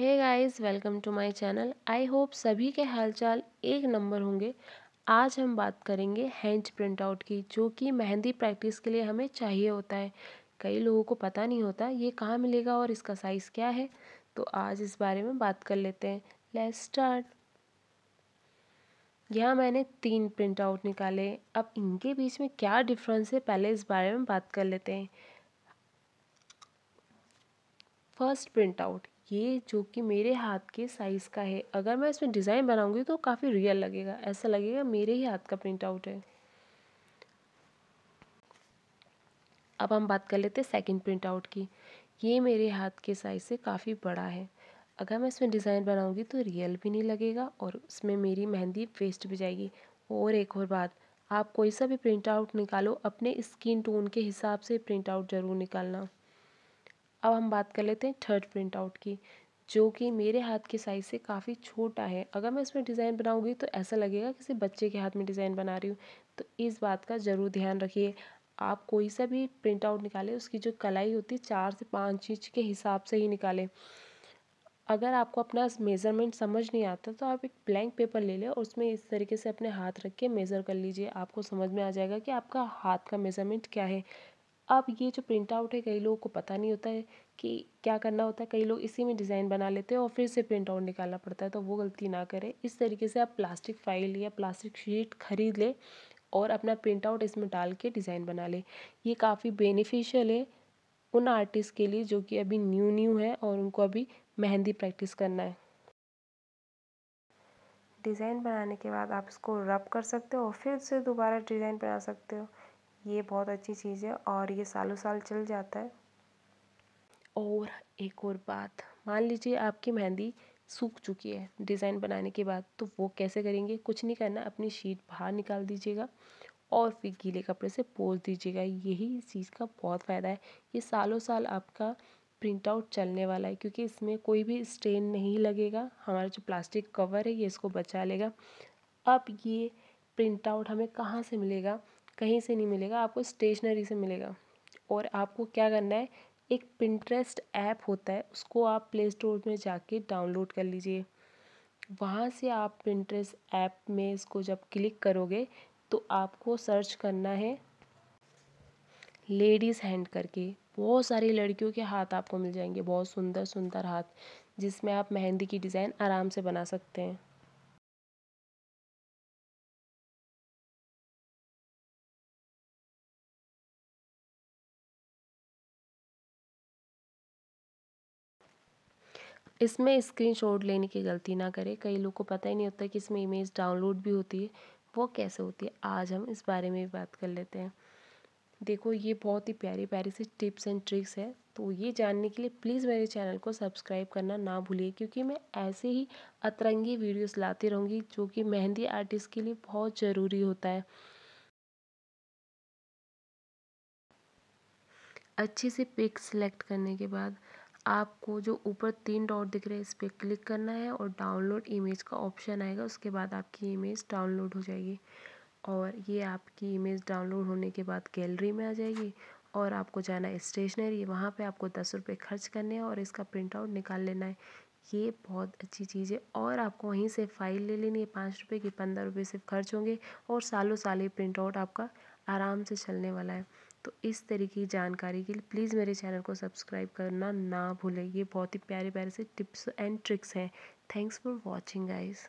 है guys welcome to my channel I hope सभी के हालचाल एक नंबर होंगे आज हम बात करेंगे हैंड प्रिंट आउट की जो कि मेहंदी प्रैक्टिस के लिए हमें चाहिए होता है कई लोगों को पता नहीं होता ये कहाँ मिलेगा और इसका साइज़ क्या है तो आज इस बारे में बात कर लेते हैं लेट्स स्टार्ट यहाँ मैंने तीन प्रिंट आउट निकाले अब इनके बीच में क्या डिफरेंस है पहले इस बारे में बात कर लेते हैं फर्स्ट प्रिंट आउट ये जो कि मेरे हाथ के साइज़ का है अगर मैं इसमें डिज़ाइन बनाऊंगी तो काफ़ी रियल लगेगा ऐसा लगेगा मेरे ही हाथ का प्रिंट आउट है अब हम बात कर लेते हैं सेकंड प्रिंट आउट की ये मेरे हाथ के साइज़ से काफ़ी बड़ा है अगर मैं इसमें डिज़ाइन बनाऊंगी तो रियल भी नहीं लगेगा और उसमें मेरी मेहंदी वेस्ट भी जाएगी और एक और बात आप कोई सा भी प्रिंट आउट निकालो अपने स्किन टोन के हिसाब से प्रिंट आउट ज़रूर निकालना अब हम बात कर लेते हैं थर्ड प्रिंट आउट की जो कि मेरे हाथ के साइज़ से काफ़ी छोटा है अगर मैं इसमें डिज़ाइन बनाऊंगी तो ऐसा लगेगा किसी बच्चे के हाथ में डिज़ाइन बना रही हूँ तो इस बात का ज़रूर ध्यान रखिए आप कोई सा भी प्रिंट आउट निकालें उसकी जो कलाई होती है चार से पाँच इंच के हिसाब से ही निकालें अगर आपको अपना मेज़रमेंट समझ नहीं आता तो आप एक ब्लैंक पेपर ले लें और उसमें इस तरीके से अपने हाथ रख के मेज़र कर लीजिए आपको समझ में आ जाएगा कि आपका हाथ का मेज़रमेंट क्या है अब ये जो प्रिंट आउट है कई लोगों को पता नहीं होता है कि क्या करना होता है कई लोग इसी में डिज़ाइन बना लेते हैं और फिर से प्रिंट आउट निकालना पड़ता है तो वो गलती ना करें इस तरीके से आप प्लास्टिक फाइल या प्लास्टिक शीट खरीद लें और अपना प्रिंट आउट इसमें डाल के डिज़ाइन बना लें ये काफ़ी बेनिफिशियल है उन आर्टिस्ट के लिए जो कि अभी न्यू न्यू है और उनको अभी मेहंदी प्रैक्टिस करना है डिज़ाइन बनाने के बाद आप इसको रब कर सकते हो और फिर से दोबारा डिज़ाइन बना सकते हो ये बहुत अच्छी चीज़ है और ये सालों साल चल जाता है और एक और बात मान लीजिए आपकी मेहंदी सूख चुकी है डिज़ाइन बनाने के बाद तो वो कैसे करेंगे कुछ नहीं करना अपनी शीट बाहर निकाल दीजिएगा और फिर गीले कपड़े से पोस दीजिएगा यही इस चीज़ का बहुत फ़ायदा है ये सालों साल आपका प्रिंट आउट चलने वाला है क्योंकि इसमें कोई भी स्ट्रेन नहीं लगेगा हमारा जो प्लास्टिक कवर है ये इसको बचा लेगा अब ये प्रिंट आउट हमें कहाँ से मिलेगा कहीं से नहीं मिलेगा आपको स्टेशनरी से मिलेगा और आपको क्या करना है एक पिंट्रेस्ट ऐप होता है उसको आप प्ले स्टोर में जाके डाउनलोड कर लीजिए वहाँ से आप पिंट्रेस्ट ऐप में इसको जब क्लिक करोगे तो आपको सर्च करना है लेडीज़ हैंड करके बहुत सारी लड़कियों के हाथ आपको मिल जाएंगे बहुत सुंदर सुंदर हाथ जिसमें आप मेहंदी की डिज़ाइन आराम से बना सकते हैं इसमें स्क्रीनशॉट लेने की गलती ना करें कई लोग को पता ही नहीं होता कि इसमें इमेज डाउनलोड भी होती है वो कैसे होती है आज हम इस बारे में भी बात कर लेते हैं देखो ये बहुत ही प्यारी प्यारी सी टिप्स एंड ट्रिक्स है तो ये जानने के लिए प्लीज़ मेरे चैनल को सब्सक्राइब करना ना भूलिए क्योंकि मैं ऐसे ही अतरंगी वीडियोस लाती रहूँगी जो कि मेहंदी आर्टिस्ट के लिए बहुत ज़रूरी होता है अच्छे से पिक सेलेक्ट करने के बाद आपको जो ऊपर तीन डॉट दिख रहे हैं इस पर क्लिक करना है और डाउनलोड इमेज का ऑप्शन आएगा उसके बाद आपकी इमेज डाउनलोड हो जाएगी और ये आपकी इमेज डाउनलोड होने के बाद गैलरी में आ जाएगी और आपको जाना है स्टेशनरी वहाँ पे आपको दस रुपये खर्च करने हैं और इसका प्रिंट आउट निकाल लेना है ये बहुत अच्छी चीज़ है और आपको वहीं से फ़ाइल ले लेनी है पाँच रुपये की पंद्रह रुपये सिर्फ खर्च होंगे और सालों साल ये प्रिंट आउट आपका आराम से चलने वाला है तो इस तरीके की जानकारी के लिए प्लीज़ मेरे चैनल को सब्सक्राइब करना ना भूलें ये बहुत ही प्यारे प्यारे से टिप्स एंड ट्रिक्स हैं थैंक्स फॉर वॉचिंग गाइज़